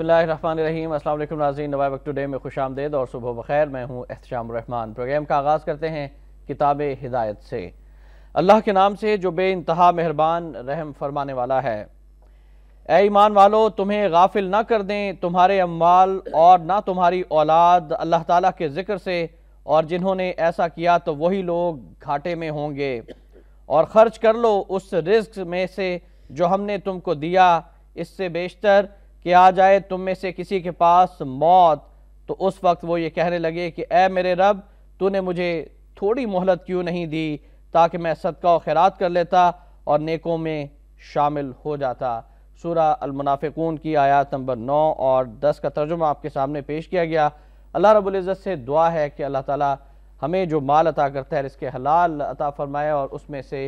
बसमिल नाजीन नवाब टुडे में खुश आमदेद और सुबह बखैर मैं हूँ एहतशाम रहमान प्रोग्राम का आगाज़ करते हैं किताब हिदायत से अल्लाह के नाम से जो बे इंतहा मेहरबान रहम फरमाने वाला है ए ईमान वालो तुम्हें गाफिल ना कर दें तुम्हारे अम्बाल और ना तुम्हारी औलाद अल्लाह ताली के ज़िक्र से और जिन्होंने ऐसा किया तो वही लोग घाटे में होंगे और ख़र्च कर लो उस रिस्क में से जो हमने तुमको दिया इससे बेशतर कि आ जाए तुम में से किसी के पास मौत तो उस वक्त वो ये कहने लगे कि ए मेरे रब तूने मुझे थोड़ी मोहलत क्यों नहीं दी ताकि मैं सदका और खैरात कर लेता और नेकों में शामिल हो जाता सूरा अलमनाफ़ून की आयत नंबर नौ और दस का तर्जुमा आपके सामने पेश किया गया अल्लाह रबुल्ज़त से दुआ है कि अल्लाह ताली हमें जो माल अता करता है इसके हलाल अता फ़रमाए और उसमें से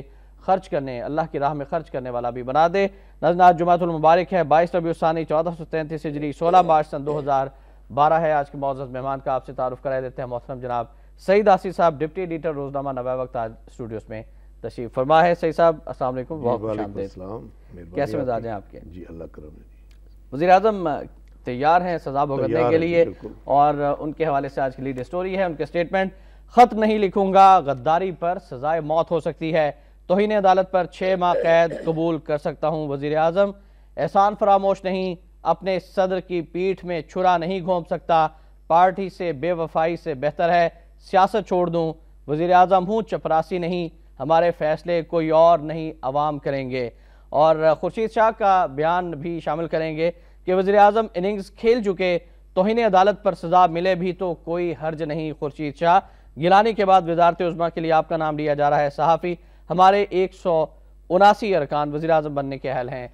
खर्च करने अल्लाह की राह में खर्च करने वाला भी बना दे नजनाथ जुमातुलमबारक है बाईस रबी उसानी चौदह सौ तैंतीस हिजरी सोलह मार्च सन दो हज़ार बारह है आज के मौजूद मेहमान का आपसे तारुफ कराए देते हैं मोहतरम जनाब सईद आसिफ साहब डिप्टी एडिटर रोजनामा नवा वक्त आज स्टूडियोज में तशरीफ फरमा है सईद साहब असल कैसे मिजाज हैं आपके जी अल्लाह करम वजी अजम तैयार हैं सजा भुगतने के लिए और उनके हवाले से आज की लीड स्टोरी है उनके स्टेटमेंट ख़त नहीं लिखूंगा गद्दारी पर सजाए मौत हो सकती है तोहन अदालत पर छः माह कैद कबूल कर सकता हूँ वज़ी अजम एहसान फरामोश नहीं अपने सदर की पीठ में छुरा नहीं घूम सकता पार्टी से बेवफाई से बेहतर है सियासत छोड़ दूँ वज़ी अजम हूँ चपरासी नहीं हमारे फैसले कोई और नहीं आवाम करेंगे और खुर्शीद शाह का बयान भी शामिल करेंगे कि वज़ी अजम इनिंग्स खेल चुके तोहन अदालत पर सजा मिले भी तो कोई हर्ज नहीं खुर्शीद शाह गिलानी के बाद वजारत उजमा के लिए आपका नाम लिया जा रहा है सहाफ़ी हमारे एक सौ उनासी अरकान वजी अजम बनने के अहल हैं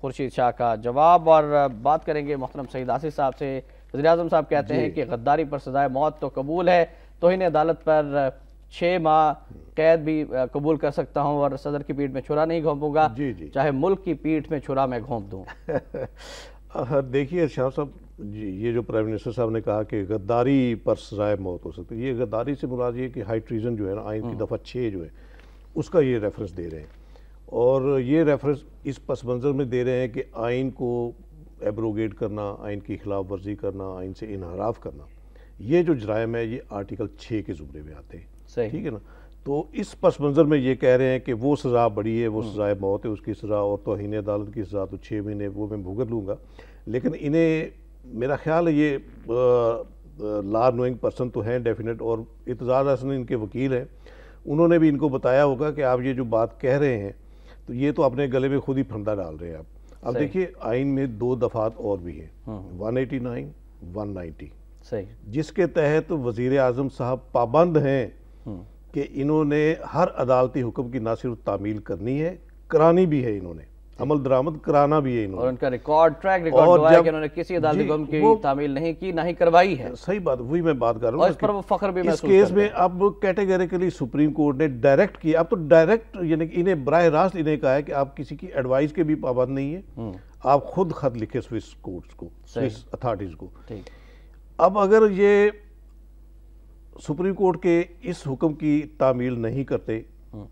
खुर्शीद शाह का जवाब और बात करेंगे मोहतरम सईद आसिफ साहब से वजी अजम साहब कहते हैं कि गद्दारी पर सजाए मौत तो कबूल है तो इन्हें अदालत पर छः माह कैद भी कबूल कर सकता हूँ और सदर की पीठ में छुरा नहीं घोंपूंगा चाहे मुल्क की पीठ में छुरा मैं घोंप दूँ देखिए शाह साहब ये जो प्राइम मिनिस्टर साहब ने कहा कि गद्दारी पर सजाए मौत हो सकती है ये गद्दारी से मुराद ये कि हाई ट्रीजन जो है ना आइन की हम्म। दफ़ा छः जो है उसका ये रेफरेंस दे रहे हैं और ये रेफरेंस इस पस मंज़र में दे रहे हैं कि आइन को एब्रोगेट करना आइन की खिलाफ वर्जी करना आइन से इनहराफ करना ये जो जराइम है ये आर्टिकल छः के ज़ुमरे में आते हैं ठीक है ना तो इस पस मंज़र में ये कह रहे हैं कि वो सज़ा बड़ी है वो हम्म। सज़ाए मौत है उसकी सज़ा और तोहन अदालत की सज़ा तो छः महीने वो मैं भुगत लूँगा लेकिन इन्हें मेरा ख्याल है ये ला नोइंग पर्सन तो हैं डेफिनेट और इतजाज़ असन इनके वकील हैं उन्होंने भी इनको बताया होगा कि आप ये जो बात कह रहे हैं तो ये तो अपने गले में खुद ही फंदा डाल रहे हैं आप अब देखिए आइन में दो दफात और भी हैं one eighty nine one ninety सही जिसके तहत तो वजीर अजम साहब पाबंद हैं हम्म। कि इन्होंने हर अदालती हुक्म की ना सिर्फ तामील करनी है करानी भी है इन्होंने अमल दरामद कराना भी है और उनका रिकॉर्ड ट्रैक रिकॉर्ड है कि उन्होंने किसी अदालत गम की तामील नहीं की ना ही करवाई है सही बात वही मैं बात कर रहा हूँ इस इस केस में अब कैटेगरिकली सुप्रीम कोर्ट ने डायरेक्ट किया अब तो डायरेक्ट यानी कि इन्हें बरह रास्त इन्हें कहा है कि आप किसी की एडवाइस के भी पाबंद नहीं है हम्म। आप खुद खत लिखे स्विस कोर्ट्स को स्विस अथॉरिटीज को अब अगर ये सुप्रीम कोर्ट के इस हुक्म की तामील नहीं करते हम्म।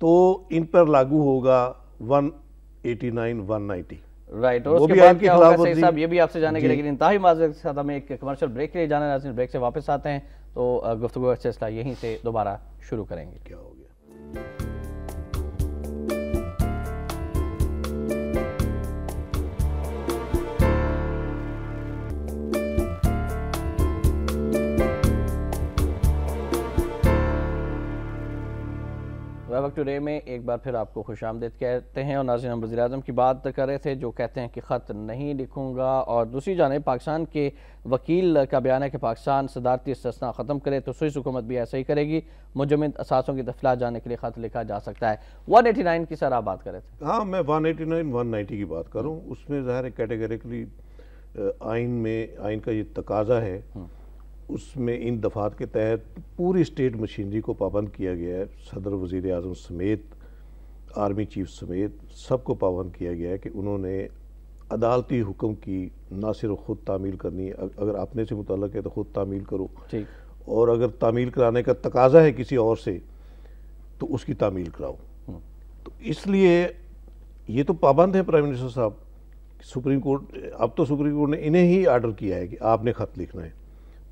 तो इन पर लागू होगा वन आपसे जाने के साथ हमें एक कमर्शियल ब्रेक के लिए जाना ब्रेक से वापस आते हैं तो गुफ्तु यहीं से दोबारा शुरू करेंगे क्या हो गया वक्त टुडे में एक बार फिर आपको खुश आमदेद कहते हैं और नाजिन वजी अजम की बात कर रहे थे जो कहते हैं कि ख़त नहीं लिखूंगा और दूसरी जानब पाकिस्तान के वकील का बयान है कि पाकिस्तान सदारती इसतना ख़त्म करे तो सुई हुकूमत भी ऐसा ही करेगी मुजमिन असासों की तफला जाने के लिए ख़त लिखा जा सकता है वन एटी नाइन की सर आप बात कर थे हाँ मैं one eighty nine one ninety की बात करूँ उसमें ज़ाहिर कैटेगरिकली आइन में आइन का ये तकाजा है हम्म। उसमें इन दफात के तहत पूरी स्टेट मशीनरी को पाबंद किया गया है सदर वज़ी अजम समेत आर्मी चीफ समेत सबको पाबंद किया गया है कि उन्होंने अदालती हुक्म की ना सिर्फ ख़ुद तामील करनी अगर अपने से मुतल है तो ख़ुद तामील करो और अगर तामील कराने का तकाजा है किसी और से तो उसकी तामील कराओ हम्म। तो इसलिए ये तो पाबंद है प्राइम मिनिस्टर साहब सुप्रीम कोर्ट अब तो सुप्रीम कोर्ट ने इन्हें ही आर्डर किया है कि आपने ख़त लिखना है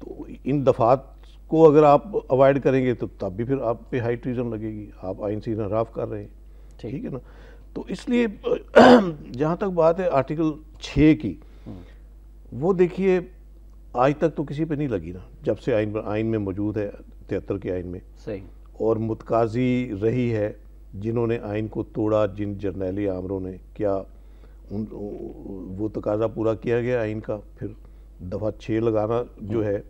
तो इन दफात को अगर आप अवॉइड करेंगे तो तब भी फिर आप पे हाई ट्रीजन लगेगी आप आइन सीजन राफ कर रहे हैं ठीक है ना तो इसलिए जहाँ तक बात है आर्टिकल छः की हम्म। वो देखिए आज तक तो किसी पे नहीं लगी ना जब से आइन आइन में मौजूद है तिहत्तर के आइन में सही और मुतकाजी रही है जिन्होंने आइन को तोड़ा जिन जर्नैली आमरों ने क्या उन वो तकाजा पूरा किया गया आइन का फिर दफ़ा छः लगाना जो हम्म। है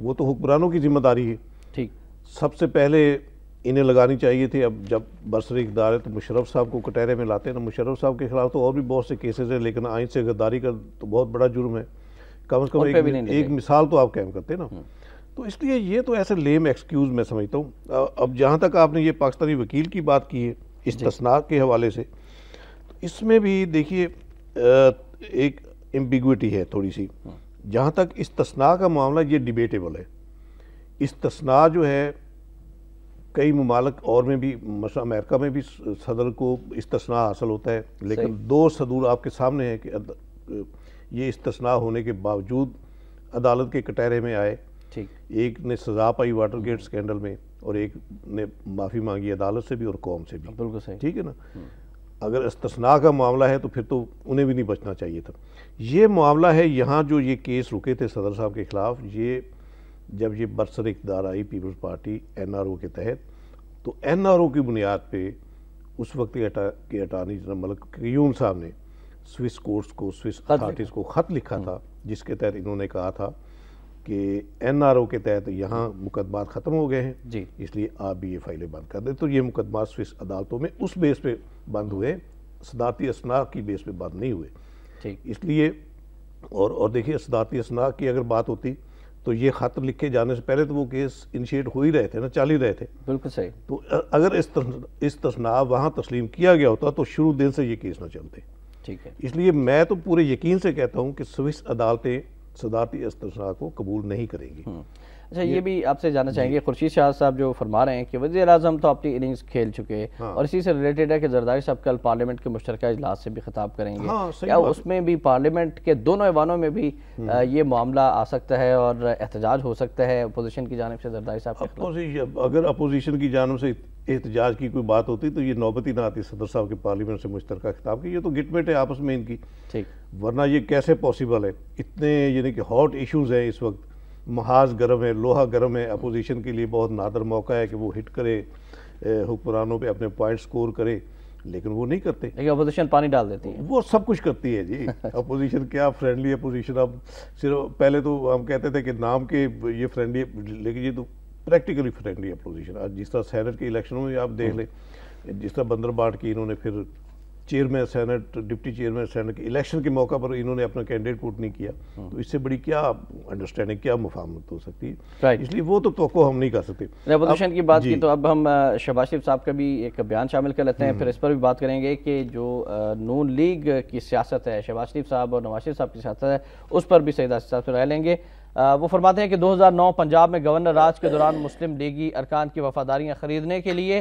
वो तो हुक्मरानों की जिम्मेदारी है ठीक सबसे पहले इन्हें लगानी चाहिए थी अब जब बरसर इकदार है तो मुशरफ साहब को कटहरे में लाते हैं ना मुशरफ साहब के खिलाफ तो और भी बहुत से केसेज हैं लेकिन आइन से गद्दारी का तो बहुत बड़ा जुर्म है कम अज़ कम एक, एक मिसाल तो आप कैम करते ना हम्म। तो इसलिए ये तो ऐसे लेम एक्सक्यूज़ मैं समझता हूँ अब जहाँ तक आपने ये पाकिस्तानी वकील की बात की है इस तस्नाक के हवाले से तो इसमें भी देखिए एक एम्बिगटी है थोड़ी सी हम्म। जहाँ तक इस तस्ना का मामला ये डिबेटेबल है इस तस्ना जो है कई ममालक और में भी मसला अमेरिका में भी सदर को इस तस्ना हासिल होता है लेकिन दो सदूर आपके सामने हैं कि ये इस तस्ना होने के बावजूद अदालत के कटहरे में आए ठीक एक ने सजा पाई वाटर गेट स्कैंडल में और एक ने माफ़ी मांगी अदालत से भी और कौम से भी बिल्कुल सही ठीक है ना हम्म। अगर इस्तना का मामला है तो फिर तो उन्हें भी नहीं बचना चाहिए था ये मामला है यहाँ जो ये केस रुके थे सदर साहब के ख़िलाफ़ ये जब ये बरसर इकदार आई पीपल्स पार्टी एनआरओ के तहत तो एनआरओ की बुनियाद पे उस वक्त के अटॉर्नी जनरल मलक क्यूम साहब ने स्विस कोर्ट्स को स्विस अथॉरिटीज़ को ख़त लिखा था हम्म। जिसके तहत इन्होंने कहा था कि एनआरओ के तहत यहाँ मुकदमा ख़त्म हो गए हैं जी इसलिए आप भी ये फाइलें बंद कर दें तो ये मुकदमा स्विस अदालतों में उस बेस पर बंद हुए सदाती असना की बेस पे बंद नहीं हुए ठीक इसलिए और और देखिए सदाती असना की अगर बात होती तो ये खत लिखे जाने से पहले तो वो केस इनिशिएट हो ही रहे थे ना चल ही रहे थे बिल्कुल सही तो अगर इस तस, इस तस्नाव वहाँ तस्लीम किया गया होता तो शुरू दिन से ये केस ना चलते ठीक है इसलिए मैं तो पूरे यकीन से कहता हूँ कि स्विस अदालतें सदारती इस को कबूल नहीं करेंगी हम्म। अच्छा ये, ये भी आपसे जानना चाहेंगे खुर्शीद शाह साहब जो फरमा रहे हैं कि वजी अजम तो अपनी इनिंग्स खेल चुके हाँ। और इसी से रिलेटेड है कि जरदारी साहब कल पार्लियामेंट के मुश्तर इजलास से भी खिताब करेंगे हाँ, क्या उसमें भी पार्लियामेंट के दोनों ऐवानों में भी हम्म। ये मामला आ सकता है और एहतजाज हो सकता है अपोजिशन की जानब से जरदारी साहब अगर अपोजिशन की जानब से एहतजाज की कोई बात होती तो ये नौबती ना आती सदर साहब के पार्लियामेंट से मुश्तर खिताब की ये तो गिटमेट है आपस में इनकी ठीक वरना ये कैसे पॉसिबल है इतने यानी कि हॉट इशूज़ हैं इस वक्त महाज गर्म है लोहा गर्म है अपोजिशन के लिए बहुत नादर मौका है कि वो हिट करे हुक्मरानों पर अपने पॉइंट स्कोर करे लेकिन वो नहीं करते लेकिन अपोजिशन पानी डाल देती है वो सब कुछ करती है जी अपोजिशन क्या फ्रेंडली अपोजिशन अब सिर्फ पहले तो हम कहते थे कि नाम के ये फ्रेंडली लेकिन ये तो प्रैक्टिकली फ्रेंडली अपोजिशन आज जिस तरह सैनट के इलेक्शनों में आप देख हम्म। लें जिस तरह बंदरबाट की इन्होंने फिर chairman senate deputy chairman senate के इलेक्शन के मौका पर इन्होंने अपना कैंडिडेट पुट नहीं किया हम्म। तो इससे बड़ी क्या अंडरस्टैंडिंग क्या मुफामत हो सकती है इसलिए वो तो, तो हम नहीं कर सकते रेवोल्यूशन की बात की तो अब हम शबाज शरीफ साहब का भी एक बयान शामिल कर लेते हैं हम्म। फिर इस पर भी बात करेंगे कि जो नून लीग की सियासत है शबाज शरीफ साहब और नवाज शरीफ साहब की सियासत है उस पर भी सईद आसिफ साहब से राय लेंगे वो फरमाते हैं कि 2009 पंजाब में गवर्नर राज के दौरान मुस्लिम लीगी अरकान की वफादारियाँ खरीदने के लिए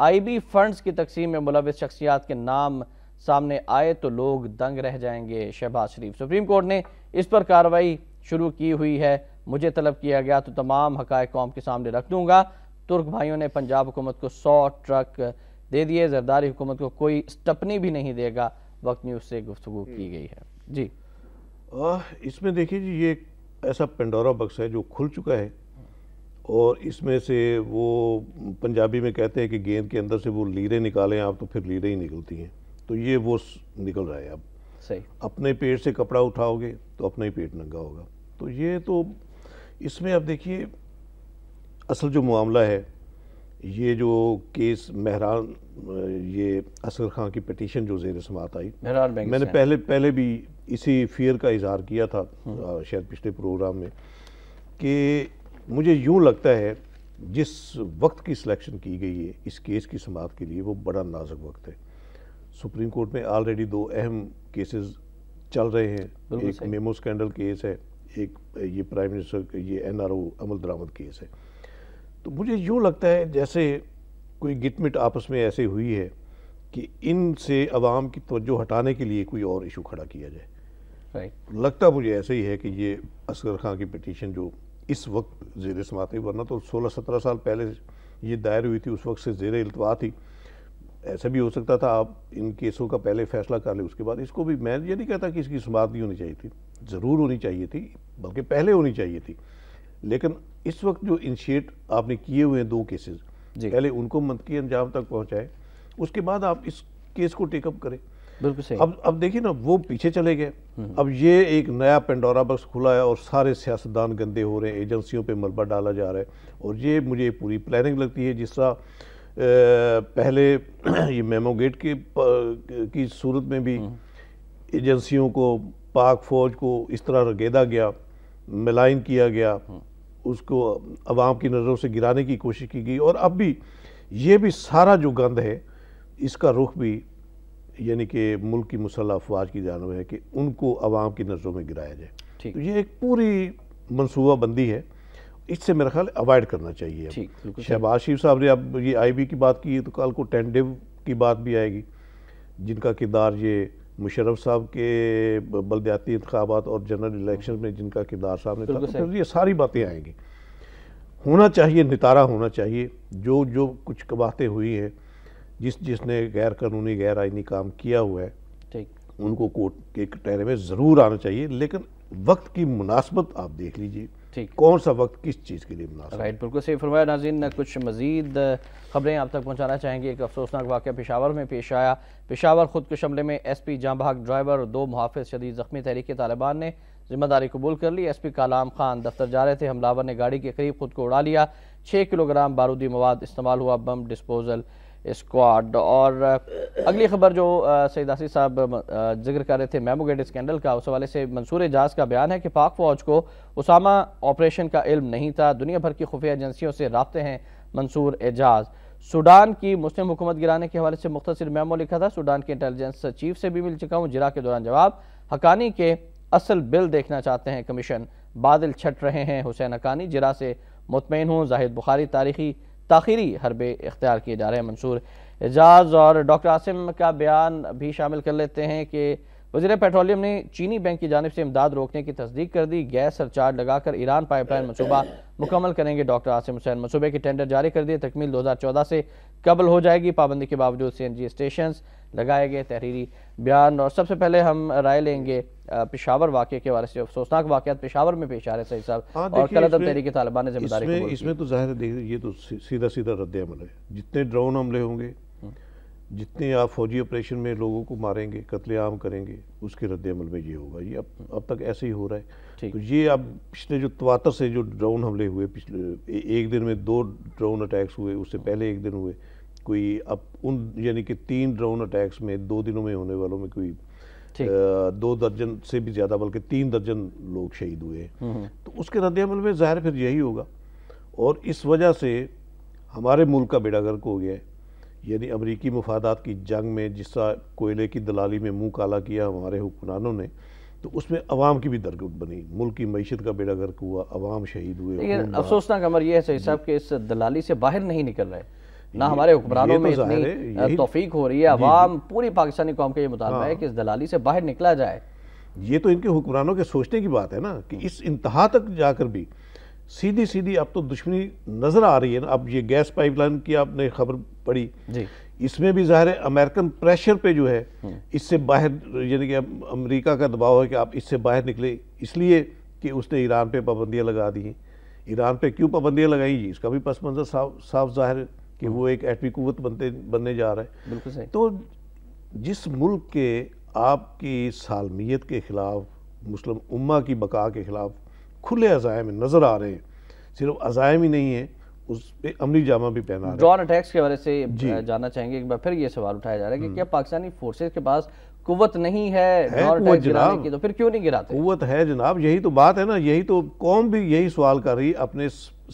आई बी फंड्स की तकसीम में मुलविस शख्सियात के नाम सामने आए तो लोग दंग रह जाएंगे शहबाज शरीफ सुप्रीम कोर्ट ने इस पर कार्रवाई शुरू की हुई है मुझे तलब किया गया तो तमाम हकाय कौम के सामने रख दूंगा तुर्क भाइयों ने पंजाब हुकूमत को सौ ट्रक दे दिए जरदारी हुकूमत को कोई स्टपनी भी नहीं देगा वक्त न्यूज़ से गुफ्तु की गई है जी इसमें देखिए जी ये ऐसा पेंडोरा बक्स है जो खुल चुका है और इसमें से वो पंजाबी में कहते हैं कि गेंद के अंदर से वो लीरे निकालें आप तो फिर लीरे ही निकलती हैं तो ये वो निकल रहा है अब सही अपने पेट से कपड़ा उठाओगे तो अपना ही पेट नंगा होगा तो ये तो इसमें आप देखिए असल जो मामला है ये जो केस मेहरान ये असगर खां की पटिशन जो जेर समात आई मैंने पहले पहले भी इसी फियर का इजहार किया था हम्म। शायद पिछले प्रोग्राम में कि मुझे यूँ लगता है जिस वक्त की सिलेक्शन की गई है इस केस की समाप्त के लिए वो बड़ा नाजुक वक्त है सुप्रीम कोर्ट में ऑलरेडी दो अहम केसेस चल रहे हैं एक मेमो स्कैंडल केस है एक ये प्राइम मिनिस्टर ये एनआरओ अमल दरामद केस है तो मुझे यूँ लगता है जैसे कोई गिटमिट आपस में ऐसे हुई है कि इनसे आवाम की तवज्जो हटाने के लिए कोई और इशू खड़ा किया जाए right. लगता मुझे ऐसे ही है कि ये असगर खां की पटिशन जो इस वक्त जेर समाते वरना तो सोलह सत्रह साल पहले ये दायर हुई थी उस वक्त से जेर अल्तवा थी ऐसा भी हो सकता था आप इन केसों का पहले फैसला कर ले उसके बाद इसको भी मैं ये नहीं कहता कि इसकी समात नहीं होनी चाहिए थी ज़रूर होनी चाहिए थी बल्कि पहले होनी चाहिए थी लेकिन इस वक्त जो इनिशिएट आपने किए हुए हैं दो केसेज़ पहले उनको मनकी अंजाम तक पहुँचाए उसके बाद आप इस केस को टेकअप करें बिल्कुल सही अब अब देखिए ना वो पीछे चले गए अब ये एक नया पेंडोरा बक्स खुला है और सारे सियासतदान गंदे हो रहे हैं एजेंसियों पे मलबा डाला जा रहा है और ये मुझे पूरी प्लानिंग लगती है जिस तरह पहले ये मेमो गेट के की सूरत में भी एजेंसियों को पाक फौज को इस तरह रगेदा गया मिलाइन किया गया उसको अवाम की नज़रों से गिराने की कोशिश की गई और अब भी ये भी सारा जो गंद है इसका रुख भी यानी कि मुल्क की मुसल अफवाज की जानब है कि उनको आवाम की नज़रों में गिराया जाए तो ये एक पूरी मनसूबाबंदी है इससे मेरा ख्याल अवॉइड करना चाहिए शहबाज शरीफ साहब ने अब ये आई बी की बात की तो कल को टेंडिव की बात भी आएगी जिनका किरदार ये मुशरफ साहब के बलद्याती इंतबात और जनरल इलेक्शन में जिनका किरदार साहब ने तो ये सारी बातें आएंगी होना चाहिए नितारा होना चाहिए जो जो कुछ बातें हुई हैं जिस जिसने गैर कानूनी गैर आइनी काम किया हुआ है ठीक उनको कोर्ट के कटहरे में ज़रूर आना चाहिए लेकिन वक्त की मुनासबत आप देख लीजिए ठीक कौन सा वक्त किस चीज़ के लिए मुनासब राइट बिल्कुल सही फरमाया नाजीन कुछ मजीद खबरें आप तक पहुँचाना चाहेंगे एक अफसोसनाक वाक़ पेशावर में पेश आया पेशावर खुद के हमले में एस पी जाँबाग ड्राइवर और दो मुहाफ़ शदीद ज़ख्मी तहरीक तालिबान ने जिम्मेदारी कबूल कर ली एस पी कालाम खान दफ्तर जा रहे थे हमलावर ने गाड़ी के करीब खुद को उड़ा लिया छः किलोग्राम बारूदी मवाद इस्तेमाल हुआ बम डिस्पोजल स्क्वाड और अगली खबर जो सईद आसिफ साहब जिक्र कर रहे थे मेमोगेट स्कैंडल का उस हवाले से मंसूर एजाज का बयान है कि पाक फौज को उसामा ऑपरेशन का इल्म नहीं था दुनिया भर की खुफिया एजेंसियों से रबते हैं मंसूर एजाज सूडान की मुस्लिम हुकूमत गिराने के हवाले से मुख्तर मेमो लिखा था सूडान के इंटेलिजेंस चीफ से भी मिल चुका हूँ जिरा के दौरान जवाब हकानी के असल बिल देखना चाहते हैं कमीशन बादल छट रहे हैं हुसैन हकानी जिरा से मुतमिन हूँ जाहिद बुखारी तारीखी तखीरी हरबे इख्तियार किए जा रहे हैं मंसूर एजाज और डॉक्टर आसिम का बयान भी शामिल कर लेते हैं कि वजीर पेट्रोलियम ने चीनी बैंक की जानब से इमदाद रोकने की तस्दीक कर दी गैस सरचार्ज लगाकर ईरान पाइपलाइन मनसूबा मुकम्मल करेंगे डॉक्टर आसिम हुसैन मनसूबे के टेंडर जारी कर दिए तकमील दो हज़ार चौदह से कबल हो जाएगी पाबंदी के बावजूद सी एन जी स्टेशन लगाए गए तहरीरी बयान और सबसे पहले हम राय लेंगे पेशावर वाक़े के वाले से अफसोसनाक वाक़ पेशावर में पेश आ रहे सही साहब हाँ, और कलदम तहरीक तालिबान ने जिम्मेदारी इसमें, इसमें तो जाहिर देख ये तो सीधा सीधा रद्द अमल है जितने ड्रोन हमले होंगे जितने आप फौजी ऑपरेशन में लोगों को मारेंगे कत्लेआम करेंगे उसके रद्द अमल में ये होगा ये अब अब तक ऐसे ही हो रहा है तो ये अब पिछले जो तवातर से जो ड्रोन हमले हुए पिछले एक दिन में दो ड्रोन अटैक्स हुए उससे पहले एक दिन हुए कोई अब उन यानी कि तीन ड्रोन अटैक्स में दो दिनों में होने वालों में कोई आ, दो दर्जन से भी ज़्यादा बल्कि तीन दर्जन लोग शहीद हुए हम्म, हम्म। तो उसके रद्दमल में ज़ाहिर फिर यही होगा और इस वजह से हमारे मुल्क का बेड़ा गर्क हो गया है यानी अमरीकी मफादात की जंग में जिस कोयले की दलाली में मुंह काला किया हमारे हुक्मरानों ने तो उसमें अवाम की भी दरगुट बनी मुल्क की मीशत का बेड़ा गर्क हुआ अवाम शहीद हुए अफसोसनाक अमर यह है सही साहब कि इस दलाली से बाहर नहीं निकल रहे ना हमारे हुक्मरानों में तो इतनी तोफीक हो रही है अवाम पूरी पाकिस्तानी कौम का ये मुतालबा है हाँ। कि इस दलाली से बाहर निकला जाए ये तो इनके हुक्मरानों के सोचने की बात है ना कि इस इंतहा तक जाकर भी सीधी सीधी अब तो दुश्मनी नज़र आ रही है ना अब ये गैस पाइपलाइन की आपने खबर पड़ी जी इसमें भी ज़ाहिर है अमेरिकन प्रेशर पे जो है हम्म। इससे बाहर यानी कि अमेरिका का दबाव है कि आप इससे बाहर निकले इसलिए कि उसने ईरान पे पाबंदियां लगा दी ईरान पे क्यों पाबंदियां लगाई इसका भी पस मंज़र साफ साफ जाहिर है कि वो एक एटमी कुत बनते बनने जा रहा है बिल्कुल सही तो जिस मुल्क के आपकी सालमियत के ख़िलाफ़ मुस्लिम उम्मा की बका के ख़िलाफ़ खुले अजायम नज़र आ रहे हैं सिर्फ अजायम ही नहीं है उस पर अमली जामा भी पहना ड्रॉन अटैक्स के बारे से जानना चाहेंगे एक बार फिर ये सवाल उठाया जा रहा है कि हम्म। क्या पाकिस्तानी फोर्सेज के पास कुत नहीं है, है जनाब की तो फिर क्यों नहीं गिराते कुत है जनाब यही तो बात है ना यही तो कौम भी यही सवाल कर रही अपने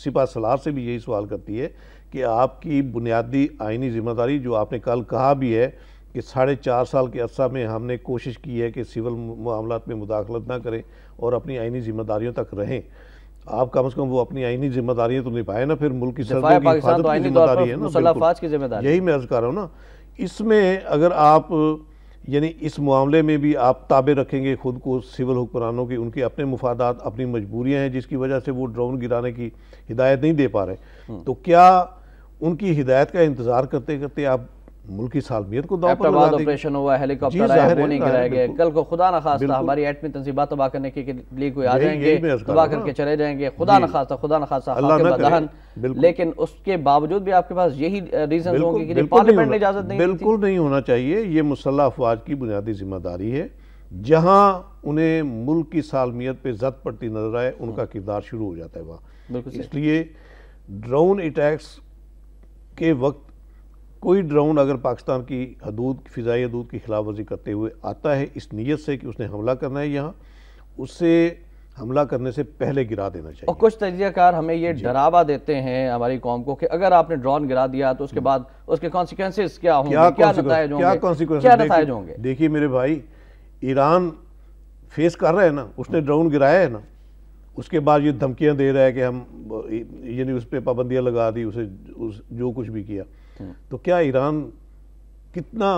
सिपा सलार से भी यही सवाल करती है कि आपकी बुनियादी आइनी ज़िम्मेदारी जो आपने कल कहा भी है कि साढ़े चार साल के अरसा में हमने कोशिश की है कि सिविल मामला में मुदाखलत ना करें और अपनी आइनी जिम्मेदारियों तक रहें आप कम से कम वो अपनी आइनी जिम्मेदारियां तो निभाए ना फिर मुल्क की तो जिम्मेदारी है ना की यही मैं अर्ज कर रहा हूँ ना इसमें अगर आप यानी इस मामले में भी आप ताबे रखेंगे खुद को सिविल हुक्मरानों के उनके अपने मुफादात अपनी मजबूरियाँ हैं जिसकी वजह से वो ड्रोन गिराने की हिदायत नहीं दे पा रहे हम्म। तो क्या उनकी हिदायत का इंतजार करते करते आप मुल्की सालमियत को ऑपरेशन हुआ हेलीकॉप्टर आया कल को खुदा न खास्ता हमारी एटमी तंजीबा तबाह करने के लिए कोई आ जाएंगे तबाह करके चले जाएंगे खुदा न खास्ता खुदा न खास्ता लेकिन उसके बावजूद भी आपके पास यही रीजन होंगे कि पार्लियामेंट ने इजाजत नहीं बिल्कुल नहीं होना चाहिए ये मुसल्ह अफवाज की बुनियादी जिम्मेदारी है जहाँ उन्हें मुल्क की सालमियत पर जद पड़ती नजर आए उनका हाँ। किरदार शुरू हो जाता है वहाँ इसलिए ड्रोन अटैक्स के वक्त कोई ड्रोन अगर पाकिस्तान की हदूद फ़िज़ाई हदूद की खिलाफ वर्जी करते हुए आता है इस नीयत से कि उसने हमला करना है यहाँ उससे हमला करने से पहले गिरा देना चाहिए और कुछ तजियाकार हमें ये डरावा देते हैं हमारी कौम को कि अगर आपने ड्रोन गिरा दिया तो उसके बाद उसके कॉन्सिक्वेंसेस क्या होंगे क्या क्या क्या नतज होंगे देखिए मेरे भाई ईरान फेस कर रहे हैं ना उसने ड्रोन गिराया है ना उसके बाद ये धमकियां दे रहा है कि हम यानी उस पर पाबंदियाँ लगा दी उसे उस जो कुछ भी किया हम्म। तो क्या ईरान कितना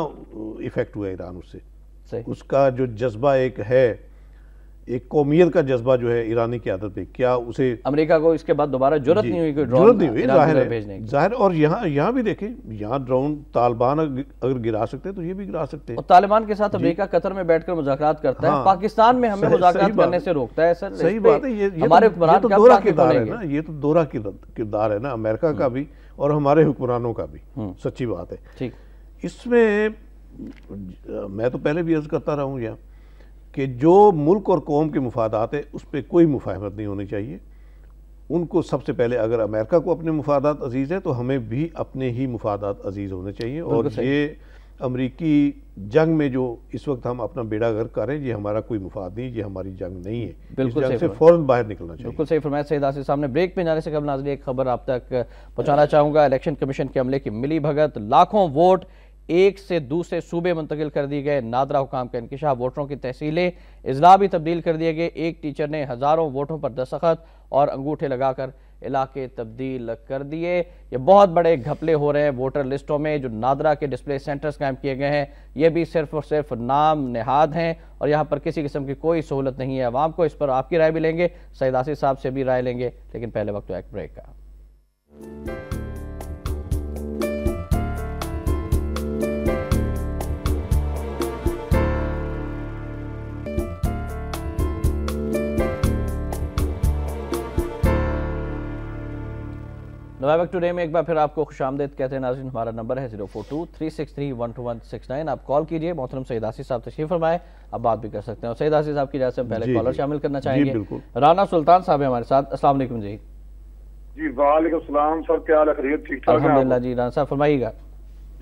इफेक्ट हुआ ईरान उससे उसका जो जज्बा एक है एक कौमियत का जज्बा जो है ईरानी की आदत पे क्या उसे अमेरिका को इसके बाद दोबारा जरूरत नहीं हुई जरूरत नहीं हुई जाहिर है जाहिर और यहाँ यहाँ भी देखें यहाँ ड्रोन तालिबान अगर गिरा सकते हैं तो ये भी गिरा सकते हैं तालिबान के साथ अमेरिका कतर में बैठकर मुजाकर करता हाँ, है पाकिस्तान में हमें मुजाकर करने से रोकता है सर सही बात है ये हमारे तो, तो दोहरा किरदार है ना ये तो दोहरा किरदार है ना अमेरिका का हम्म। भी और हमारे हुक्मरानों का भी हम्म। सच्ची बात है ठीक इसमें मैं तो पहले भी अर्ज करता रहा हूँ यहाँ कि जो मुल्क और कौम के मफादात हैं उस पर कोई मुफाहमत नहीं होनी चाहिए उनको सबसे पहले अगर अमेरिका को अपने मफादात अजीज़ हैं तो हमें भी अपने ही मफादात अजीज़ होने चाहिए और ये अमरीकी जंग में जो इस वक्त हम अपना बेड़ा गर्क कर रहे हैं ये हमारा कोई मुफाद नहीं ये हमारी जंग नहीं है बिल्कुल जंग से फौरन बाहर निकलना चाहिए बिल्कुल सही फरमाया सही दासी साहब ने ब्रेक पे जाने से कब नाजरी एक खबर आप तक पहुंचाना चाहूँगा इलेक्शन कमीशन के अमले की मिली भगत लाखों वोट एक से दूसरे सूबे मुंतकिल कर दिए गए नादरा हुकाम के इंकशाफ वोटरों की तहसीलें अजला भी तब्दील कर दिए गए एक टीचर ने हज़ारों वोटों पर दस्तखत और अंगूठे लगाकर इलाके तब्दील कर दिए ये बहुत बड़े घपले हो रहे हैं वोटर लिस्टों में जो नादरा के डिस्प्ले सेंटर्स कायम किए गए हैं ये भी सिर्फ और सिर्फ नाम नहाद हैं और यहाँ पर किसी किस्म की कोई सहूलत नहीं है आवाम को इस पर आपकी राय भी लेंगे सैद आसिफ साहब से भी राय लेंगे लेकिन पहले वक्त तो एक ब्रेक का बैक टुडे में एक बार फिर आपको खुश आमदेद कहते हैं नाजिन हमारा नंबर है zero four two three six three one two one six nine आप कॉल कीजिए मोहतरम सईद आसी साहब तशरीफ फरमाए आप बात भी कर सकते हैं और सईद आसी साहब की जैसे पहले कॉलर शामिल करना चाहेंगे राना सुल्तान साहब हमारे साथ असला जी जी वालेकुम सर क्या जी राना साहब फरमाइएगा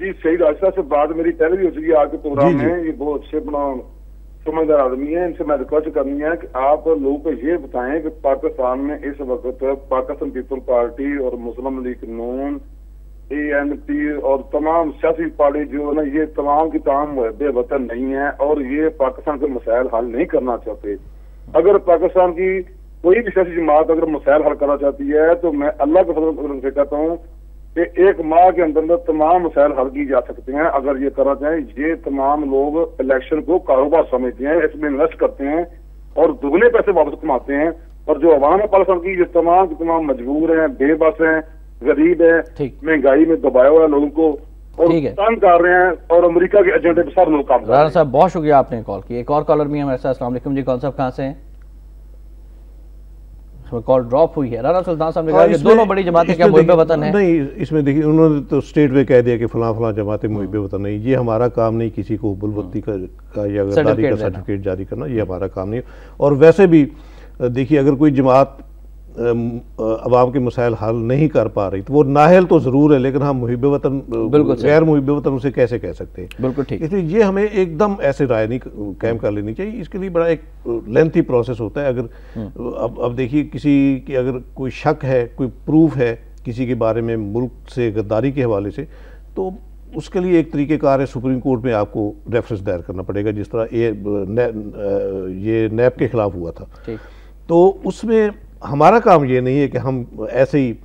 जी सही आसिफ से बात मेरी पहले भी हो चुकी है आपके प्रोग्राम में ये बहुत अच्छे बना समझदार आदमी है इनसे मैं रिक्वेस्ट करनी है कि आप लोगों को ये बताएं कि पाकिस्तान में इस वक्त पाकिस्तान पीपल पार्टी और Muslim League Noon A N P और तमाम सियासी पार्टी जो है ना ये तमाम की तमाम बेवतन नहीं है और ये पाकिस्तान के मसाइल हल नहीं करना चाहते अगर पाकिस्तान की कोई भी सियासी जमात अगर मसायल हल करना चाहती है तो मैं अल्लाह के फसल से कहता हूँ कि एक माह के अंदर अंदर तमाम मसायल हल किए जा सकते हैं अगर ये करा जाए ये तमाम लोग इलेक्शन को कारोबार समझते हैं इसमें इन्वेस्ट करते हैं और दुगने पैसे वापस कमाते हैं और जो अवाम है पाकिस्तान की ये तमाम के तमाम मजबूर हैं बेबस हैं गरीब है महंगाई में दबाया हुआ है लोगों को और तंग कर रहे हैं और अमेरिका के एजेंडे पर सब लोग काम कर रहे हैं साहब बहुत शुक्रिया आपने कॉल की एक और कॉलर भी हमारे साथ अलैक्म जी कौन साहब कहाँ से हैं कॉल ड्रॉप हुई है राना सुल्तान साहब ने कहा हाँ, कि दोनों बड़ी जमातें क्या मुहिब वतन है नहीं इसमें देखिए उन्होंने तो स्टेट में कह दिया कि फला फला जमातें मुहिब हाँ। वतन नहीं ये हमारा काम नहीं किसी को बुलवती का, का या सर्टिफिकेट जारी करना ये हमारा काम नहीं और वैसे भी देखिए अगर कोई जमात आवाम के मसाइल हल नहीं कर पा रही तो वो नाहल तो ज़रूर है लेकिन हम मुहिब वतन गैर मुहिब वतन उसे कैसे कह सकते हैं बिल्कुल ठीक इसलिए ये हमें एकदम ऐसे राय नहीं कैम कर लेनी चाहिए इसके लिए बड़ा एक लेंथी प्रोसेस होता है अगर हम्म। अब अब देखिए किसी की अगर कोई शक है कोई प्रूफ है किसी के बारे में मुल्क से गद्दारी के हवाले से तो उसके लिए एक तरीक़ेकार है सुप्रीम कोर्ट में आपको रेफरेंस दायर करना पड़ेगा जिस तरह ये ने, ये नैब के ख़िलाफ़ हुआ था तो उसमें हमारा काम ये नहीं है कि हम ऐसे ही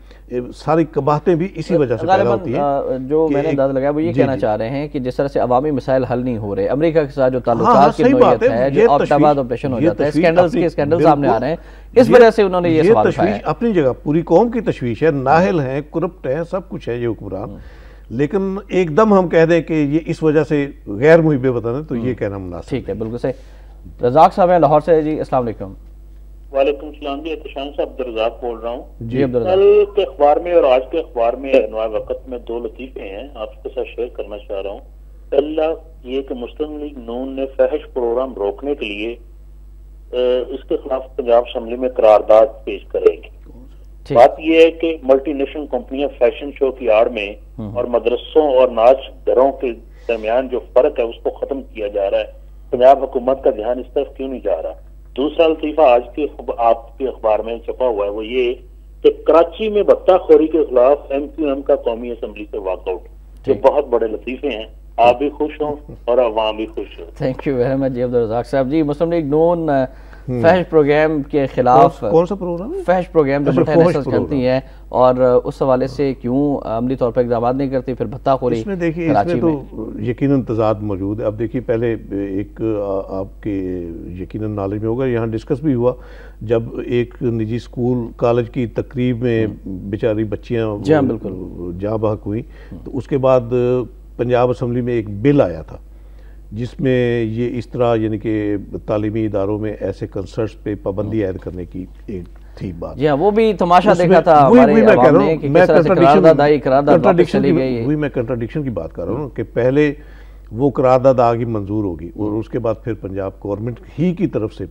सारी कबाहतें भी इसी वजह से पैदा होती हैं जो मैंने अंदाजा लगाया वो ये कहना चाह रहे हैं कि जिस तरह से अवामी मिसाइल हल नहीं हो रहे अमेरिका के साथ जो हाँ, ताल्लुक हाँ, की बात है, जो ऑप्टाबाद ऑपरेशन हो जाता है स्कैंडल्स के स्कैंडल सामने आ रहे हैं इस वजह से उन्होंने ये सवाल उठाया अपनी जगह पूरी कौम की तशवीश है नाहल है करप्ट है सब कुछ है ये हुक्मरान हम्म। लेकिन एकदम हम कह दें कि ये इस वजह से गैर मुहिबे बता दें तो ये हम्म। कहना मुनासिब ठीक है बिल्कुल सही रजाक साहब हैं लाहौर से जी अस्सलाम वालेकुम वालेकुम सलाम जी एहतशाम साहब दरजाक बोल रहा हूँ कल के अखबार में और आज के अखबार में अनवा वक्त में दो लतीफ़े हैं आपके साथ शेयर करना चाह रहा हूँ पहला ये कि मुस्लिम लीग नून ने फहश प्रोग्राम रोकने के लिए इसके खिलाफ पंजाब असम्बली में करारदाद पेश करेगी बात यह है कि मल्टीनेशनल कंपनियां फैशन शो की आड़ में हम्म। और मदरसों और नाच घरों के दरमियान जो फर्क है उसको खत्म किया जा रहा है पंजाब हुकूमत का ध्यान इस तरफ क्यों नहीं जा रहा दूसरा लतीफा आज के आपके अखबार में छपा हुआ है वो ये कि कराची में बत्ताखोरी के खिलाफ एम क्यू एम का कौमी असम्बली से वॉकआउट जो बहुत बड़े लतीफे हैं आप भी खुश हों और आवाम भी खुश हो थैंक यू वेरी मच जी अब्दुल साहब जी मुस्लिम लीग नोन हम्म। फैश प्रोग्राम के खिलाफ कौन सा प्रोग्राम फैश प्रोग्राम जो मुतहरस अच्छा, करती है और उस हवाले से क्यों अमली तौर पर इकदाम नहीं करती फिर भत्ता खोरी इसमें देखिए इसमें तो यकीन तजाद मौजूद है अब देखिए पहले एक आपके यकीन नॉलेज में होगा यहाँ डिस्कस भी हुआ जब एक निजी स्कूल कॉलेज की तकरीब में हम्म। बेचारी बच्चियाँ जहाँ बिल्कुल जहाँ बहक हुई तो उसके बाद पंजाब असम्बली में एक बिल आया था जिसमें ये इस तरह यानी कि तालीमी इदारों में ऐसे कंसर्ट्स पे पाबंदी आयद हाँ। करने की एक थी बात जी हाँ वो भी तमाशा देखा था वही वही मैं कह रहा हूँ मैं कंट्राडिक्शन वही मैं कंट्राडिक्शन की बात कर रहा हूँ कि पहले वो करारदाद आगे मंजूर होगी और उसके बाद फिर पंजाब गवर्नमेंट ही की तरफ से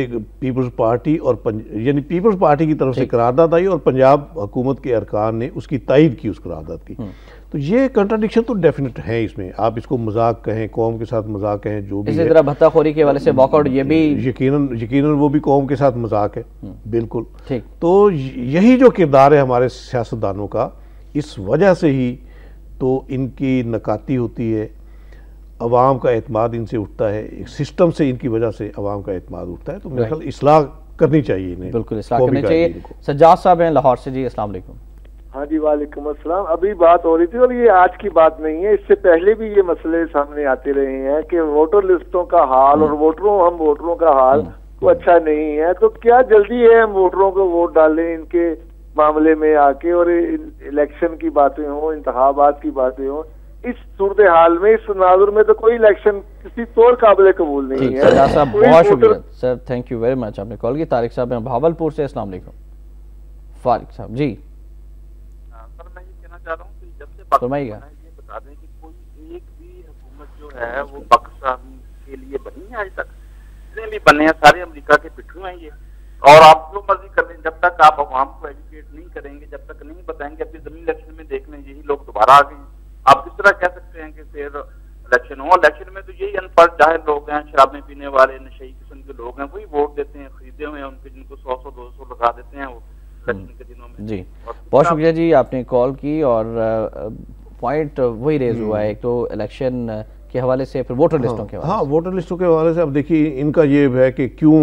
एक पीपल्स पार्टी और यानी पीपल्स पार्टी की तरफ से करारदाद आई और पंजाब हुकूमत के अरकान ने उसकी तायद की उस करारदाद की हम्म। तो ये कंट्राडिक्शन तो डेफिनेट है इसमें आप इसको मजाक कहें कौम के साथ मजाक कहें जो भी इसी तरह भत्ताखोरी के वाले से वॉकआउट ये भी यकीनन यकीनन वो भी कौम के साथ मजाक है हम्म। बिल्कुल ठीक तो यही जो किरदार है हमारे सियासतदानों का इस वजह से ही तो इनकी नकाती होती है अवाम का अतमाद इनसे उठता है एक सिस्टम से इनकी वजह से अवाम का अतमाद उठता है तो मेरा ख्याल इसलाह करनी चाहिए इन्हें बिल्कुल इसलाह करनी चाहिए सज्जाद साहब हैं लाहौर से जी अस्सलाम वालेकुम हाँ जी वालेकुम असलम अभी बात हो रही थी और ये आज की बात नहीं है इससे पहले भी ये मसले सामने आते रहे हैं कि वोटर लिस्टों का हाल और हम्म। वोटरों हम वोटरों का हाल को हम्म। तो अच्छा नहीं है तो क्या जल्दी है हम वोटरों को वोट डालें इनके मामले में आके और इलेक्शन की बातें हों इंतबात की बातें हों इस सूरत हाल में इस नाजुर में तो कोई इलेक्शन किसी तौर काबिल कबूल नहीं है सर बहुत शुक्रिया sir thank you very much आपने कॉल की तारिक साहब हैं भावलपुर से असला फारिक साहब जी फरमाइएगा बता दें कि कोई एक भी हुकूमत जो है वो पाकिस्तान के लिए बनी है आज तक जितने भी बने हैं सारे अमेरिका के पिट्ठू हैं ये और आप जो मर्जी कर लें जब तक आप अवाम को एजुकेट नहीं करेंगे जब तक नहीं बताएंगे अपनी जमीन इलेक्शन में देख लें यही लोग दोबारा आ गए आप किस तरह कह सकते हैं कि फिर इलेक्शन हो इलेक्शन में तो यही अनपढ़ चाहे लोग हैं शराबें पीने वाले नशे किस्म के लोग हैं वही वोट देते हैं खरीदे हुए हैं उनके जिनको सौ सौ दो सौ लगा देते हैं वो हम्म। जी बहुत शुक्रिया जी आपने कॉल की और पॉइंट वही रेज हुआ है हम्म। एक तो इलेक्शन के हवाले से फिर वोटर लिस्टों हाँ। के हाँ वोटर लिस्टों के हवाले से अब देखिए इनका ये है कि क्यों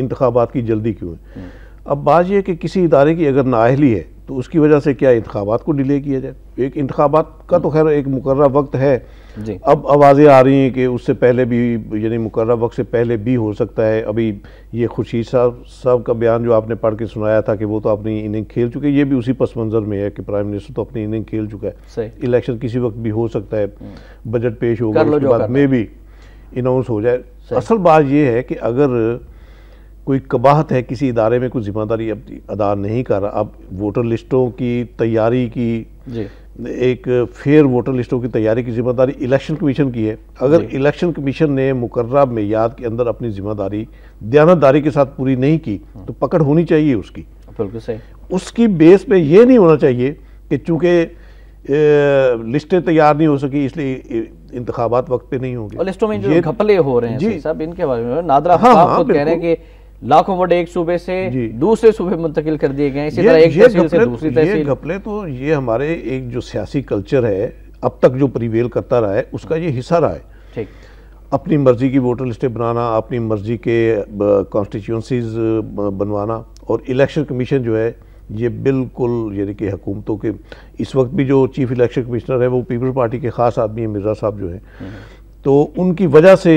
इंतबात की जल्दी क्यों है हम्म। अब बात यह कि किसी इदारे की अगर नाहली है तो उसकी वजह से क्या इंतबात को डिले किया जाए एक इंतबात का तो खैर एक मुकर्रा वक्त है जी अब आवाज़ें आ रही हैं कि उससे पहले भी यानी मुकर वक्त से पहले भी हो सकता है अभी ये खुशी साहब साहब का बयान जो आपने पढ़ के सुनाया था कि वो तो अपनी इनिंग खेल चुके ये भी उसी पस मंज़र में है कि प्राइम मिनिस्टर तो अपनी इनिंग खेल चुका है इलेक्शन किसी वक्त भी हो सकता है हम्म। बजट पेश होगा उसके बाद मे भी अनाउंस हो जाए असल बात यह है कि अगर कोई कबाहत है किसी इदारे में कोई जिम्मेदारी अब अदा नहीं कर रहा अब वोटर लिस्टों की तैयारी की एक फेयर वोटर लिस्टों की तैयारी की जिम्मेदारी इलेक्शन कमीशन की है अगर इलेक्शन कमीशन ने मुकर्रा मैयाद के अंदर अपनी जिम्मेदारी दयानतदारी के साथ पूरी नहीं की तो हाँ। पकड़ होनी चाहिए उसकी बिल्कुल सही उसकी बेस पे ये नहीं होना चाहिए कि चूंकि लिस्टें तैयार नहीं हो सकी इसलिए इंतबात वक्त पे नहीं होंगे लिस्टों में जो घपले हो रहे हैं जी सब इनके बारे में नादरा हाँ, हाँ, कह रहे हैं कि लाखों वोट एक सूबे से दूसरे सूबे मुंतकिल कर दिए गए इसी तरह एक तहसील से तो- दूसरी तहसील ये घपले तो ये हमारे एक जो सियासी कल्चर है अब तक जो प्रिवेल करता रहा है उसका ये हिस्सा रहा है ठीक अपनी मर्ज़ी की वोटर लिस्टें बनाना अपनी मर्ज़ी के कॉन्स्टिट्यूंसीज बनवाना और इलेक्शन कमीशन जो है ये बिल्कुल यानी कि हुकूमतों के इस वक्त भी जो चीफ इलेक्शन कमिश्नर है वो पीपल्स पार्टी के ख़ास आदमी है मिर्ज़ा साहब जो है हम्म। तो उनकी वजह से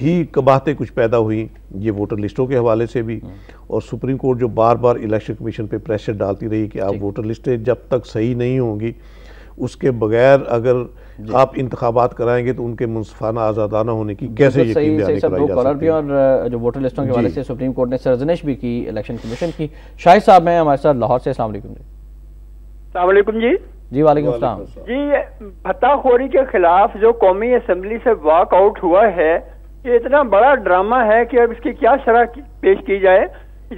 ही कबाहतें कुछ पैदा हुई ये वोटर लिस्टों के हवाले से भी हम्म। और सुप्रीम कोर्ट जो बार बार इलेक्शन कमीशन पे प्रेशर डालती रही कि आप वोटर लिस्टें जब तक सही नहीं होंगी उसके बगैर अगर आप इंतबात कराएंगे तो उनके मुनफाना आज़ादाना होने की कैसे यकीन भी और जो वोटर लिस्टों के हवाले से सुप्रीम कोर्ट ने सरजनिश भी की इलेक्शन कमीशन की शाहिद साहब हैं हमारे साथ लाहौर से असलम जी जी वालेकुम जी भत्ताखोरी के खिलाफ जो कौमी असम्बली से वॉकआउट हुआ है ये इतना बड़ा ड्रामा है कि अब इसकी क्या शराह पेश की जाए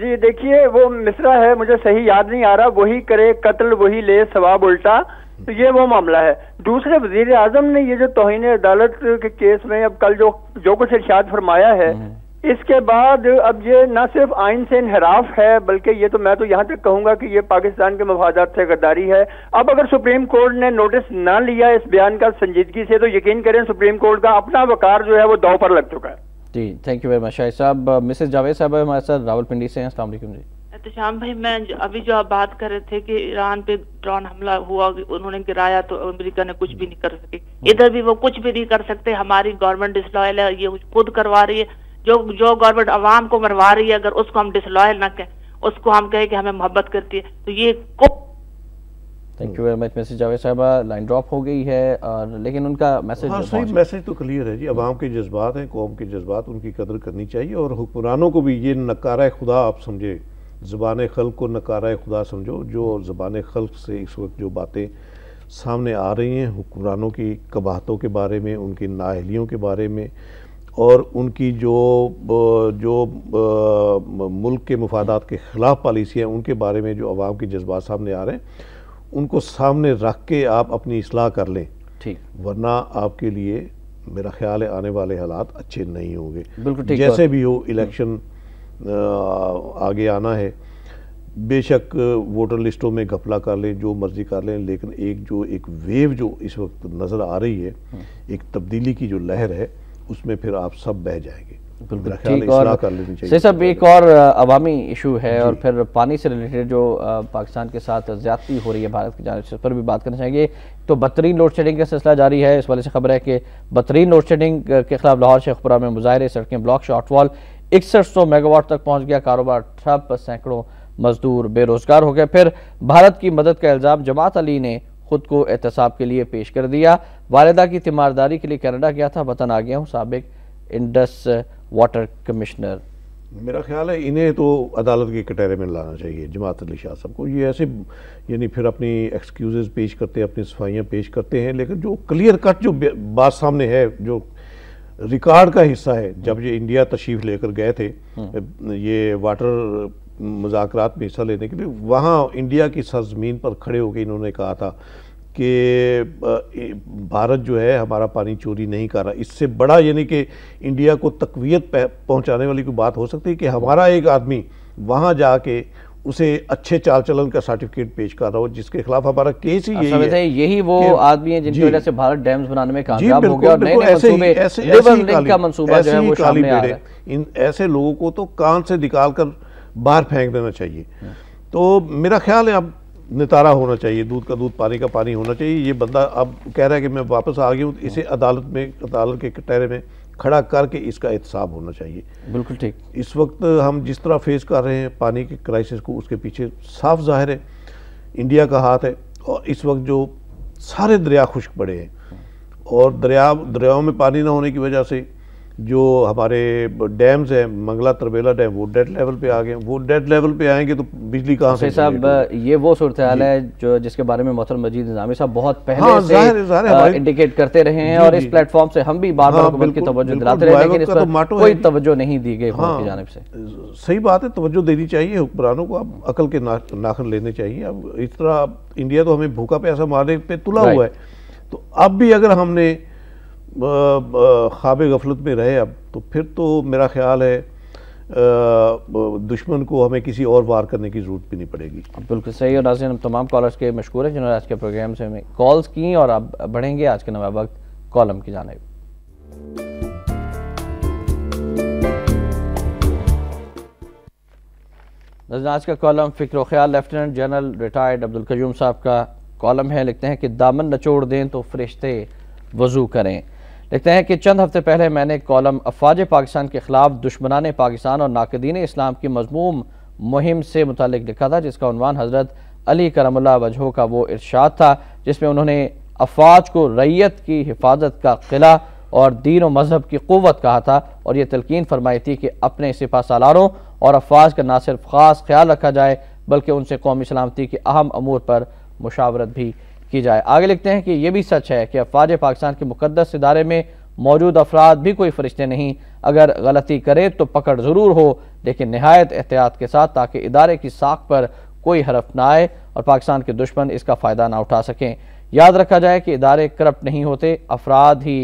जी देखिए वो मिश्रा है मुझे सही याद नहीं आ रहा वही करे कत्ल वही ले सवाब उल्टा तो ये वो मामला है दूसरे वजीर आजम ने ये जो तोहन अदालत के केस में अब कल जो जो कुछ इर्शाद फरमाया है हम्म। इसके बाद अब ये न सिर्फ आइन से इनहराफ है बल्कि ये तो मैं तो यहाँ तक कहूँगा कि ये पाकिस्तान के मफादात से गद्दारी है अब अगर सुप्रीम कोर्ट ने नोटिस ना लिया इस बयान का संजीदगी से तो यकीन करें सुप्रीम कोर्ट का अपना वकार जो है वो दाव पर लग चुका है जी thank you very much Shahid साहब मिसेज जावेद साहब हमारे साथ रावल पिंडी से हैं जी एहतम भाई मैं अभी जो आप बात कर रहे थे कि ईरान पे ड्रोन हमला हुआ उन्होंने गिराया तो अमेरिका ने कुछ भी नहीं कर सके हम्म। इधर भी वो कुछ भी नहीं कर सकते हमारी गवर्नमेंट डिसलॉयल है ये खुद करवा रही है जो जो गवर्नमेंट आवाम को मरवा रही है अगर उसको हम डिसलॉयल ना कहें उसको हम कहें कि हमें मोहब्बत करती है तो ये thank you very much message Javed साहबा लाइन ड्रॉप हो गई है और लेकिन उनका मैसेज हाँ सही मैसेज तो क्लियर है जी आवाम के जज्बात हैं कौम के जज्बात उनकी कदर करनी चाहिए और हुक्मरानों को भी ये नकारा खुदा आप समझे ज़बान खल्क को नकारा खुदा समझो जो ज़बान खल्क से इस वक्त जो बातें सामने आ रही हैं हुक्मरानों की कबाहतों के बारे में उनकी नाहलियों के बारे में और उनकी जो जो मुल्क के मफादात के ख़िलाफ़ पॉलिसी है उनके बारे में जो आवाम के जज्बात सामने आ रहे हैं उनको सामने रख के आप अपनी असलाह कर लें ठीक वरना आपके लिए मेरा ख्याल है आने वाले हालात अच्छे नहीं होंगे बिल्कुल ठीक जैसे भी हो इलेक्शन आगे आना है बेशक वोटर लिस्टों में घपला कर लें जो मर्जी कर लें लेकिन एक जो एक वेव जो इस वक्त नज़र आ रही है हम्म। एक तब्दीली की जो लहर है उसमें फिर आप सब बह जाएंगे ठीक और सब एक और अवामी इशू है और फिर पानी से रिलेटेड जो पाकिस्तान के साथ ज्यादती हो रही है भारत की जानब इस पर भी बात करना चाहेंगे तो बदतरीन लोड शेडिंग का सिलसिला जारी है इस वाले से खबर है कि बदतरीन लोड शेडिंग के खिलाफ लाहौर शेखपुरा में मुजाहरे सड़कें ब्लॉक शॉर्टफॉल इकसठ सौ मेगावाट तक पहुँच गया कारोबार ठप सैकड़ों मजदूर बेरोजगार हो गए फिर भारत की मदद का इल्ज़ाम जमात अली ने खुद को एहतसाब के लिए पेश कर दिया वालदा की तीमारदारी के लिए कनाडा गया था वतन आ गया हूँ सबक इंडस वाटर कमिश्नर मेरा ख्याल है इन्हें तो अदालत के कटहरे में लाना चाहिए जमात अली शाह साहब को ये ऐसे यानी फिर अपनी एक्सक्यूजेज पेश करते हैं अपनी सफाइयाँ पेश करते हैं लेकिन जो क्लियर कट जो बात सामने है जो रिकॉर्ड का हिस्सा है जब ये इंडिया तशरीफ लेकर गए थे हम्म। ये वाटर मुजाकर में हिस्सा लेने के लिए वहाँ इंडिया की सरजमीन पर खड़े होकर इन्होंने कहा था कि भारत जो है हमारा पानी चोरी नहीं कर रहा इससे बड़ा यानी कि इंडिया को तकवीत पहुँचाने वाली कोई बात हो सकती है कि हमारा एक आदमी वहाँ जाके उसे अच्छे चाल चलन का सर्टिफिकेट पेश कर रहा हो जिसके खिलाफ हमारा केस ही अच्छा, यही है यही वो आदमी है जिनकी वजह से भारत डैम्स बनाने में कामयाब हो गया और नए नए मंसूबे का मंसूबा जो है वो सामने आ रहा है इन ऐसे लोगों को तो कान से निकाल कर बाहर फेंक देना चाहिए तो मेरा ख्याल है अब नितारा होना चाहिए दूध का दूध पानी का पानी होना चाहिए ये बंदा अब कह रहा है कि मैं वापस आ गया हूँ हाँ। इसे अदालत में अदालत के कटहरे में खड़ा करके इसका एहतसाब होना चाहिए बिल्कुल ठीक इस वक्त हम जिस तरह फेस कर रहे हैं पानी के क्राइसिस को उसके पीछे साफ जाहिर है इंडिया का हाथ है और इस वक्त जो सारे दरिया खुश्क पड़े हैं हाँ। और दरिया दरियाओं में पानी ना होने की वजह से जो हमारे डैम्स हैं मंगला तरबेला डैम वो डेड लेवल पे आ गए वो डेड लेवल पे आएंगे तो बिजली कहाँ से साहब ये वो सूरत हाल है जो जिसके बारे में मोहतर मजीद निजामी साहब बहुत पहले हाँ, से जाहर, जाहर आ, इंडिकेट करते रहे हैं और इस प्लेटफॉर्म से हम भी बार बार हाँ, हुकूमत की तवज्जो दिलाते रहे लेकिन इस तो पर कोई तवज्जो नहीं दी गई की हाँ, जानब से सही बात है तवज्जो देनी चाहिए हुक्मरानों को अब अकल के नाखन लेने चाहिए अब इस तरह इंडिया तो हमें भूखा प्यासा मारने पर तुला हुआ है तो अब भी अगर हमने ख्वाब गफलत में रहे अब तो फिर तो मेरा ख्याल है दुश्मन को हमें किसी और वार करने की ज़रूरत भी नहीं पड़ेगी बिल्कुल सही और नाजिन हम तमाम कॉलर्स के मशहूर हैं जिन्होंने आज के प्रोग्राम से हमें कॉल्स की और अब बढ़ेंगे आज के नवा वक्त कॉलम की जाने आज का कॉलम फ़िक्र ख्याल lieutenant general retired Abdul Qayyum साहब का कॉलम है लिखते हैं कि दामन नचोड़ दें तो फरिश्ते वजू करें लिखते हैं कि चंद हफ्ते पहले मैंने कॉलम अफवाज पाकिस्तान के खिलाफ दुश्मनान पाकिस्तान और नाकदीन इस्लाम की मजमूम मुहिम से मुतल लिखा था जिसका उनवान हज़रत अली करमल्ला वजह का वो इर्शाद था जिसमें उन्होंने अफवाज को रैयत की हिफाजत का किला और दीन और मजहब की क़वत कहा था और यह तलकिन फरमाई थी कि अपने सिपा सालारों और अफवाज का ना सिर्फ ख़ास ख्याल रखा जाए बल्कि उनसे कौमी सलामती के अहम अमूर पर मुशावरत भी की जाए आगे लिखते हैं कि ये भी सच है कि अफवाज पाकिस्तान के मुकदस इदारे में मौजूद अफराद भी कोई फरिश्ते नहीं अगर गलती करे तो पकड़ ज़रूर हो लेकिन नहायत एहतियात के साथ ताकि इदारे की साख पर कोई हरफ ना आए और पाकिस्तान के दुश्मन इसका फ़ायदा ना उठा सकें याद रखा जाए कि इदारे करप्ट नहीं होते अफराद ही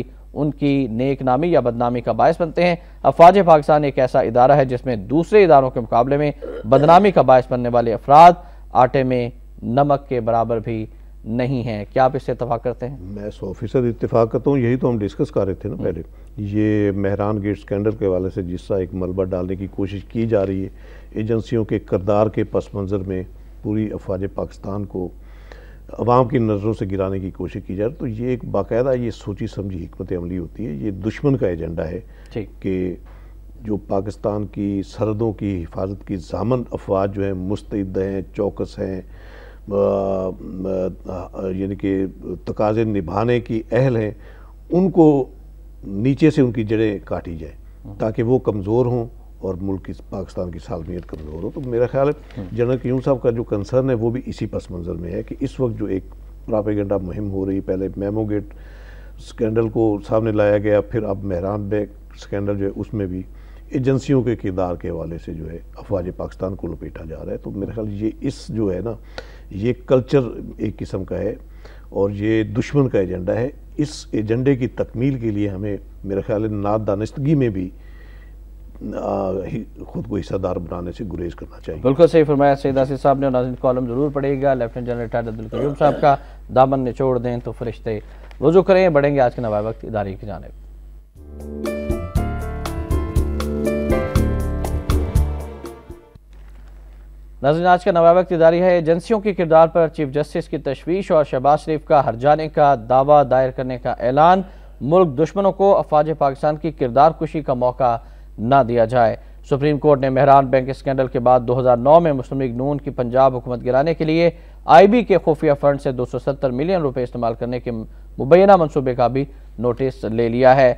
उनकी नेक नामी या बदनामी का बायस बनते हैं अफवाज पाकिस्तान एक ऐसा इदारा है जिसमें दूसरे इदारों के मुकाबले में बदनामी का बायस बनने वाले अफराद आटे में नमक के बराबर भी नहीं है क्या आप इससे इतफाक करते हैं मैं सौ फीसद इतफाक करता हूँ यही तो हम डिस्कस कर रहे थे ना हम्म। पहले ये मेहरान गेट स्कैंडल के हवाले से जिसका एक मलबा डालने की कोशिश की जा रही है एजेंसियों के करदार के पस मंज़र में पूरी अफवाज पाकिस्तान को आवाम की नज़रों से गिराने की कोशिश की जा रही तो ये एक बाकायदा ये सोची समझी हमत अमली होती है ये दुश्मन का एजेंडा है कि जो पाकिस्तान की सरहदों की हिफाजत की जामन अफवाज जो है मुस्तद हैं चौकस हैं यानी कि तकाजे निभाने की अहल हैं उनको नीचे से उनकी जड़ें काटी जाए हम्म। ताकि वो कमज़ोर हों और मुल्क की पाकिस्तान की सालमियत कमज़ोर हो तो मेरा ख्याल है हम्म। जनरल क्यूम साहब का जो कंसर्न है वो भी इसी पस मंज़र में है कि इस वक्त जो एक प्रापेगेंडा मुहिम हो रही पहले मेमोगेट स्कैंडल को सामने लाया गया फिर अब मेहरान बेग स्कैंडल जो है उसमें भी एजेंसियों के किरदार के हवाले से जो है अफवाज पाकिस्तान को लपेटा जा रहा है तो मेरा ख्याल ये इस जो है ना ये कल्चर एक किस्म का है और ये दुश्मन का एजेंडा है इस एजेंडे की तकमील के लिए हमें मेरे ख्याल ना दानस्तगी में भी खुद को हिस्सादार बनाने से गुरेज करना चाहिए बिल्कुल सही फरमाया सैद आसिफ साहब ने नाजिन कॉलम ज़रूर पढ़ेगा lieutenant general retired Abdul Karim साहब हाँ। का दामन निचोड़ दें तो फरिश्ते वजू करें बढ़ेंगे आज के नवा वक्त इदारे की जानेब नाजन आज का वक्त जारी है एजेंसियों के किरदार पर चीफ जस्टिस की तशवीश और शहबाज शरीफ का हर जाने का दावा दायर करने का ऐलान मुल्क दुश्मनों को अफवाज पाकिस्तान की किरदार कुशी का मौका ना दिया जाए सुप्रीम कोर्ट ने मेहरान बैंक स्कैंडल के बाद 2009 में मुस्लिम लीग नून की पंजाब हुकूमत गिराने के लिए आईबी के खुफिया फंड से 270 मिलियन रुपए इस्तेमाल करने के मुबैना मनसूबे का भी नोटिस ले लिया है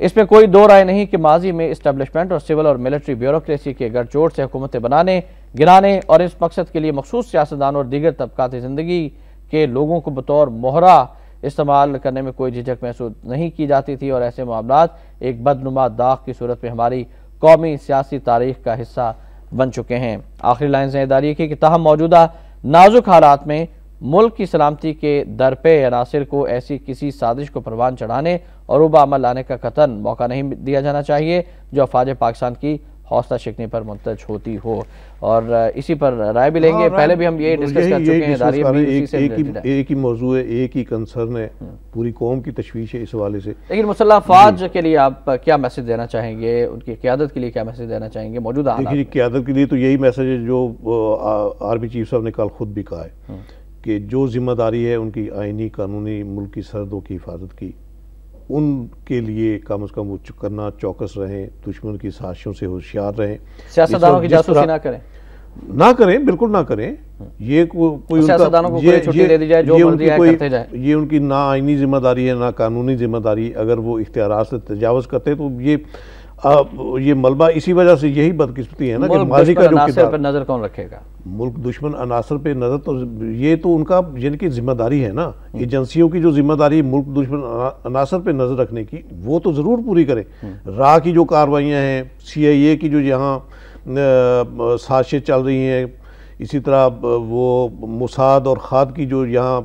इसमें कोई दो राय नहीं कि माजी में इस्टेब्लिशमेंट और सिविल और मिलिट्री ब्यूरोक्रेसी के गठजोड़ से हुकूमतें बनाने गिराने और इस मकसद के लिए मखसूस सियासतदान और दीगर तबक़ात ज़िंदगी के लोगों को बतौर मोहरा इस्तेमाल करने में कोई झिझक महसूस नहीं की जाती थी और ऐसे मामला एक बदनुमा दाग की सूरत में हमारी कौमी सियासी तारीख का हिस्सा बन चुके हैं आखिरी लाइन जिम्मेदारी की कि तहम मौजूदा नाजुक हालात में मुल्क की सलामती के दरपे अनासर को ऐसी किसी साजिश को परवान चढ़ाने और उबा अमल लाने का कतन मौका नहीं दिया जाना चाहिए जो अफवाज पाकिस्तान की हौसला शिकने पर मुंतज होती हो और इसी पर राय भी लेंगे हाँ, पहले भी हम ये डिस्कस तो कर चुके हैं एक, एक, एक, एक ही मौजू है एक ही कंसर्न है हम्म। पूरी कौम की तशवीश है इस हवाले से लेकिन मुसल्ला फाज के लिए आप क्या मैसेज देना चाहेंगे उनकी क्यादत के लिए क्या मैसेज देना चाहेंगे मौजूदा देखिए क्यादत के लिए तो यही मैसेज है जो आर्मी चीफ साहब ने कल खुद भी कहा है हम्म। कि जो जिम्मेदारी है उनकी आइनी कानूनी मुल्क की सरहदों की हिफाजत की उनके लिए कम से कम वो करना चौकस रहें दुश्मन की साजिशों से होशियार रहें सियासतदानों की जासूसी ना करें ना करें बिल्कुल ना करें ये को, कोई उनका को ये, ये, दे जाए जो ये उनकी कोई जाए। ये उनकी ना आइनी जिम्मेदारी है ना कानूनी जिम्मेदारी अगर वो इख्तियार से तजावज़ करते हैं तो ये आ, ये मलबा इसी वजह से यही बदकिस्मती है ना कि माजी का जो नजर कौन रखेगा मुल्क दुश्मन अनासर पे नज़र तो ये तो उनका यानी कि जिम्मेदारी है ना एजेंसियों की जो जिम्मेदारी मुल्क दुश्मन अनासर पे नज़र रखने की वो तो ज़रूर पूरी करें राह की जो कार्रवाइयाँ हैं सी आई ए की जो यहाँ साजिशें चल रही हैं इसी तरह वो मुसाद और खाद की जो यहाँ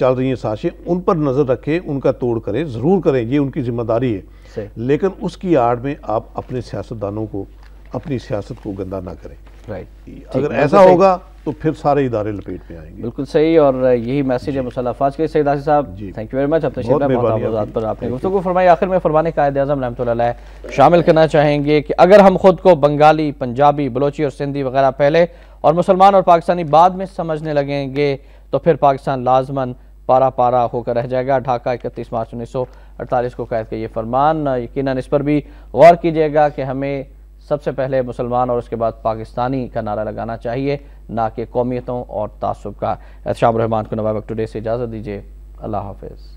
चल रही हैं साजिशें उन पर नज़र रखें उनका तोड़ करें ज़रूर करें ये उनकी ज़िम्मेदारी है लेकिन उसकी आड़ में आप अपने सियासतदानों को अपनी सियासत को गंदा ना करें राइट अगर ऐसा होगा तो फिर सारे इदारे लपेट में आएंगे बिल्कुल सही और यही मैसेज है मुसल मुसलाफाज के सईद आसिफ साहब थैंक यू वेरी मच अपने पर आपने गुफ्तु फरमाई आखिर में फरमाने कायद अजम रहमत शामिल करना चाहेंगे कि अगर हम खुद को बंगाली पंजाबी बलोची और सिंधी वगैरह पहले और मुसलमान और पाकिस्तानी बाद में समझने लगेंगे तो फिर पाकिस्तान लाजमन पारा पारा होकर रह जाएगा ढाका इकतीस मार्च उन्नीस सौ अड़तालीस को कैद का ये फरमान यकीन इस पर भी गौर कीजिएगा कि हमें सबसे पहले मुसलमान और उसके बाद पाकिस्तानी का नारा लगाना चाहिए ना कि कौमियतों और तासब का शाम रहमान को नवाब टुडे से इजाज़त दीजिए अल्लाह हाफिज़